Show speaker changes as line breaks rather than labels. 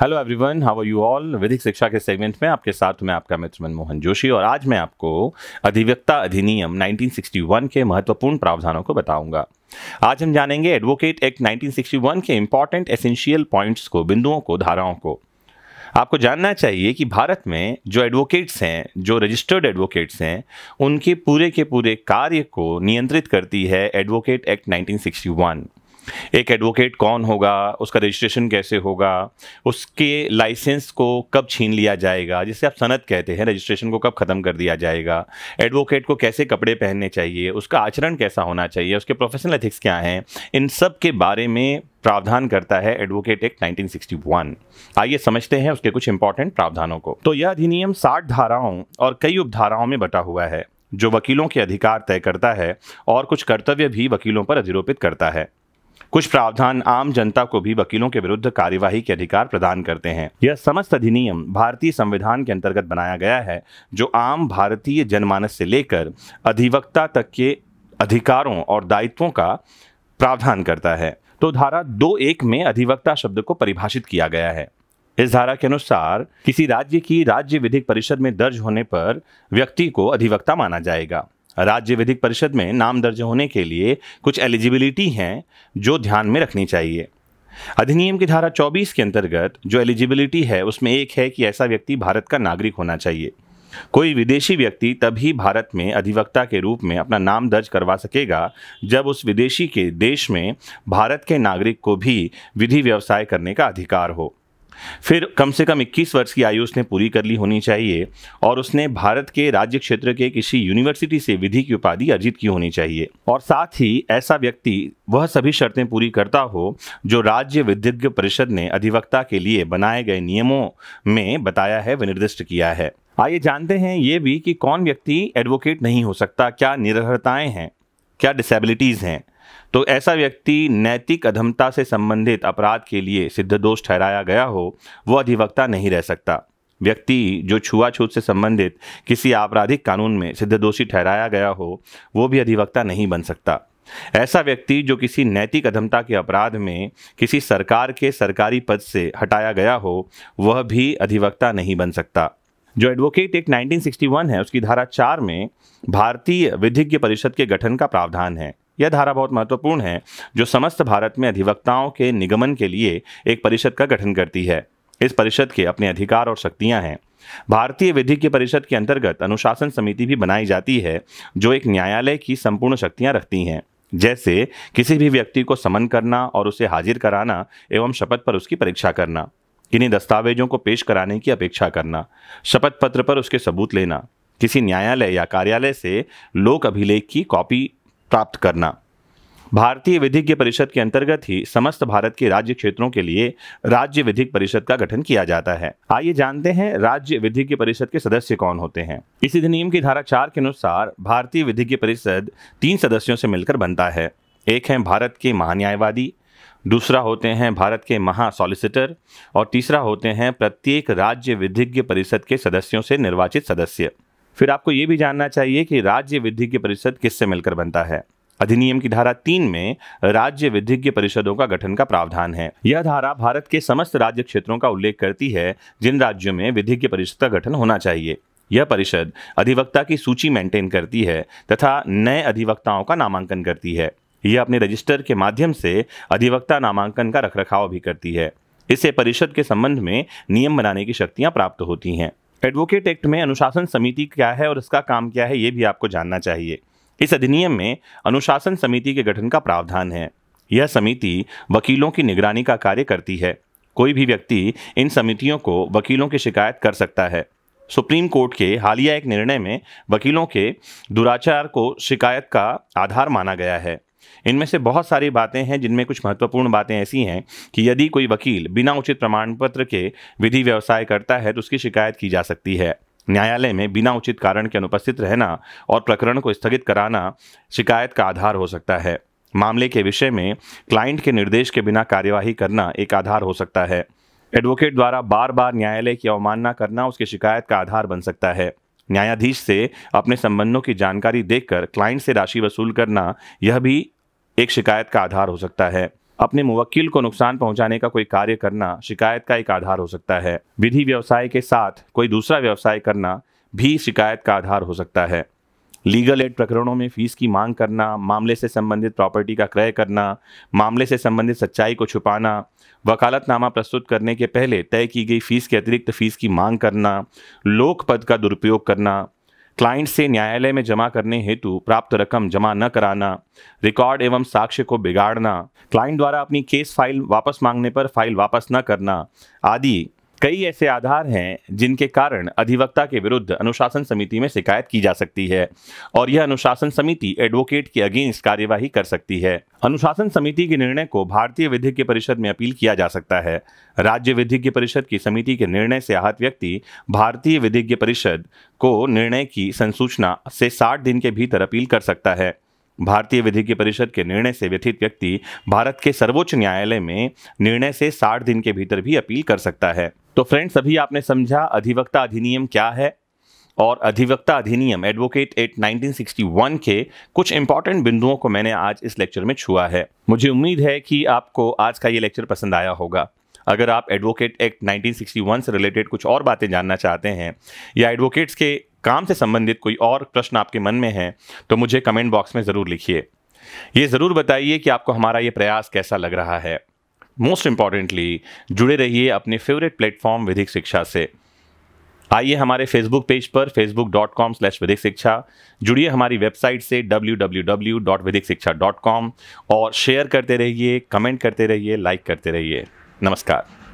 Hello everyone how are you all Vidhik Shiksha के segment में आपके साथ मैं आपका मित्र मनमोहन जोशी और आज मैं आपको अधिवक्ता अधिनियम 1961 के महत्वपूर्ण प्रावधानों को बताऊंगा आज हम जानेंगे एडवोकेट एक्ट 1961 के इम्पॉर्टेंट एसेंशियल पॉइंट्स को बिंदुओं को धाराओं को आपको जानना चाहिए कि भारत में जो एडवोकेट्स हैं जो रजिस्टर्ड एडवोकेट्स हैं उनके पूरे के पूरे कार्य को नियंत्रित करती है एडवोकेट एक्ट 1961 एक एडवोकेट कौन होगा उसका रजिस्ट्रेशन कैसे होगा उसके लाइसेंस को कब छीन लिया जाएगा जिसे आप सनत कहते हैं रजिस्ट्रेशन को कब ख़त्म कर दिया जाएगा एडवोकेट को कैसे कपड़े पहनने चाहिए उसका आचरण कैसा होना चाहिए उसके प्रोफेशनल एथिक्स क्या हैं इन सब के बारे में प्रावधान करता है एडवोकेट एक्ट 1961। आइए समझते हैं उसके कुछ इंपॉर्टेंट प्रावधानों को तो यह अधिनियम साठ धाराओं और कई उपधाराओं में बटा हुआ है जो वकीलों के अधिकार तय करता है और कुछ कर्तव्य भी वकीलों पर अधिरोपित करता है कुछ प्रावधान आम जनता को भी वकीलों के विरुद्ध कार्यवाही के अधिकार प्रदान करते हैं यह समस्त अधिनियम भारतीय संविधान के अंतर्गत बनाया गया है जो आम भारतीय जनमानस से लेकर अधिवक्ता तक के अधिकारों और दायित्वों का प्रावधान करता है तो धारा दो एक में अधिवक्ता शब्द को परिभाषित किया गया है इस धारा के अनुसार किसी राज्य की राज्य विधिक परिषद में दर्ज होने पर व्यक्ति को अधिवक्ता माना जाएगा राज्य विधिक परिषद में नाम दर्ज होने के लिए कुछ एलिजिबिलिटी हैं जो ध्यान में रखनी चाहिए अधिनियम की धारा 24 के अंतर्गत जो एलिजिबिलिटी है उसमें एक है कि ऐसा व्यक्ति भारत का नागरिक होना चाहिए कोई विदेशी व्यक्ति तभी भारत में अधिवक्ता के रूप में अपना नाम दर्ज करवा सकेगा जब उस विदेशी के देश में भारत के नागरिक को भी विधि व्यवसाय करने का अधिकार हो फिर कम से कम 21 वर्ष की आयु उसने पूरी कर ली होनी चाहिए और उसने भारत के राज्य क्षेत्र के किसी यूनिवर्सिटी से विधि की उपाधि अर्जित की होनी चाहिए और साथ ही ऐसा व्यक्ति वह सभी शर्तें पूरी करता हो जो राज्य विधिज्ञ परिषद ने अधिवक्ता के लिए बनाए गए नियमों में बताया है विनिर्दिष्ट किया है आइए जानते हैं ये भी कि कौन व्यक्ति एडवोकेट नहीं हो सकता क्या निर्भरताएँ हैं क्या डिसेबिलिटीज़ हैं तो ऐसा व्यक्ति नैतिक अधमता से संबंधित अपराध के लिए सिद्ध दोष ठहराया गया हो वह अधिवक्ता नहीं रह सकता व्यक्ति जो छुआछूत से संबंधित किसी आपराधिक कानून में सिद्ध दोषी ठहराया गया हो वो भी अधिवक्ता नहीं बन सकता ऐसा व्यक्ति जो किसी नैतिक अधमता के अपराध में किसी सरकार के सरकारी पद से हटाया गया हो वह भी अधिवक्ता नहीं बन सकता जो एडवोकेट एक 1961 है उसकी धारा चार में भारतीय विधिज्ञ परिषद के गठन का प्रावधान है यह धारा बहुत महत्वपूर्ण है जो समस्त भारत में अधिवक्ताओं के निगमन के लिए एक परिषद का गठन करती है इस परिषद के अपने अधिकार और शक्तियां हैं भारतीय विधि की परिषद के अंतर्गत अनुशासन समिति भी बनाई जाती है जो एक न्यायालय की संपूर्ण शक्तियां रखती हैं जैसे किसी भी व्यक्ति को समन करना और उसे हाजिर कराना एवं शपथ पर उसकी परीक्षा करना किन्हीं दस्तावेजों को पेश कराने की अपेक्षा करना शपथ पत्र पर उसके सबूत लेना किसी न्यायालय या कार्यालय से लोक अभिलेख की कॉपी प्राप्त करना भारतीय विधिज्ञ परिषद के अंतर्गत ही समस्त भारत के राज्य क्षेत्रों के लिए राज्य विधिक परिषद का गठन किया जाता है आइए जानते हैं राज्य विधिज्ञ परिषद के सदस्य कौन होते हैं इस अधिनियम की धारा चार के अनुसार भारतीय विधिज्ञ परिषद तीन सदस्यों से मिलकर बनता है एक है भारत के महान्यायवादी दूसरा होते हैं भारत के महा सॉलिसिटर और तीसरा होते हैं प्रत्येक राज्य विधिज्ञ परिषद के सदस्यों से निर्वाचित सदस्य फिर आपको ये भी जानना चाहिए कि राज्य विधिज्ञ परिषद किससे मिलकर बनता है अधिनियम की धारा तीन में राज्य विधिज्ञ परिषदों का गठन का प्रावधान है यह धारा भारत के समस्त राज्य क्षेत्रों का उल्लेख करती है जिन राज्यों में विधिज्ञ परिषद का गठन होना चाहिए यह परिषद अधिवक्ता की सूची मेंटेन करती है तथा नए अधिवक्ताओं का नामांकन करती है यह अपने रजिस्टर के माध्यम से अधिवक्ता नामांकन का रखरखाव भी करती है इसे परिषद के संबंध में नियम बनाने की शक्तियां प्राप्त होती हैं एडवोकेट एक्ट में अनुशासन समिति क्या है और इसका काम क्या है ये भी आपको जानना चाहिए इस अधिनियम में अनुशासन समिति के गठन का प्रावधान है यह समिति वकीलों की निगरानी का कार्य करती है कोई भी व्यक्ति इन समितियों को वकीलों की शिकायत कर सकता है सुप्रीम कोर्ट के हालिया एक निर्णय में वकीलों के दुराचार को शिकायत का आधार माना गया है इनमें से बहुत सारी बातें हैं जिनमें कुछ महत्वपूर्ण बातें ऐसी हैं कि यदि कोई वकील बिना उचित प्रमाण पत्र के विधि व्यवसाय करता है तो उसकी शिकायत की जा सकती है न्यायालय में बिना उचित कारण के अनुपस्थित रहना और प्रकरण को स्थगित कराना शिकायत का आधार हो सकता है मामले के विषय में क्लाइंट के निर्देश के बिना कार्यवाही करना एक आधार हो सकता है एडवोकेट द्वारा बार बार न्यायालय की अवमानना करना उसकी शिकायत का आधार बन सकता है न्यायाधीश से अपने संबंधों की जानकारी देकर क्लाइंट से राशि वसूल करना यह भी एक शिकायत का आधार हो सकता है अपने मुवक्किल को नुकसान पहुंचाने का कोई कार्य करना शिकायत का एक आधार हो सकता है विधि व्यवसाय के साथ कोई दूसरा व्यवसाय करना भी शिकायत का आधार हो सकता है लीगल एड प्रकरणों में फीस की मांग करना मामले से संबंधित प्रॉपर्टी का क्रय करना मामले से संबंधित सच्चाई को छुपाना वकालतनामा प्रस्तुत करने के पहले तय की गई फीस के अतिरिक्त फीस की मांग करना लोक पद का दुरुपयोग करना क्लाइंट से न्यायालय में जमा करने हेतु प्राप्त रकम जमा न कराना रिकॉर्ड एवं साक्ष्य को बिगाड़ना क्लाइंट द्वारा अपनी केस फाइल वापस मांगने पर फाइल वापस न करना आदि कई ऐसे आधार हैं जिनके कारण अधिवक्ता के विरुद्ध अनुशासन समिति में शिकायत की जा सकती है और यह अनुशासन समिति एडवोकेट के अगेंस्ट कार्यवाही कर सकती है अनुशासन समिति के निर्णय को भारतीय विधिज्ञ परिषद में अपील किया जा सकता है राज्य विधिज्ञ परिषद की समिति के निर्णय से आहत व्यक्ति भारतीय विधिज्ञ परिषद को निर्णय की संसूचना से साठ दिन के भीतर अपील कर सकता है भारतीय विधिज्ञ परिषद के निर्णय से व्यथित व्यक्ति भारत के सर्वोच्च न्यायालय में निर्णय से 60 दिन के भीतर भी अपील कर सकता है तो फ्रेंड्स अभी आपने समझा अधिवक्ता अधिनियम क्या है और अधिवक्ता अधिनियम एडवोकेट एक्ट 1961 के कुछ इंपॉर्टेंट बिंदुओं को मैंने आज इस लेक्चर में छुआ है मुझे उम्मीद है कि आपको आज का ये लेक्चर पसंद आया होगा अगर आप एडवोकेट एक्ट 1961 से रिलेटेड कुछ और बातें जानना चाहते हैं या एडवोकेट्स के काम से संबंधित कोई और प्रश्न आपके मन में है तो मुझे कमेंट बॉक्स में ज़रूर लिखिए ये ज़रूर बताइए कि आपको हमारा ये प्रयास कैसा लग रहा है मोस्ट इम्पॉर्टेंटली जुड़े रहिए अपने फेवरेट प्लेटफॉर्म विधिक शिक्षा से आइए हमारे फेसबुक पेज पर Facebook dot com slash Vidhik Shiksha जुड़िए हमारी वेबसाइट से डब्ल्यू डब्ल्यू डब्ल्यू डॉट विधिक शिक्षा डॉट कॉम और शेयर करते रहिए कमेंट करते रहिए लाइक करते रहिए नमस्कार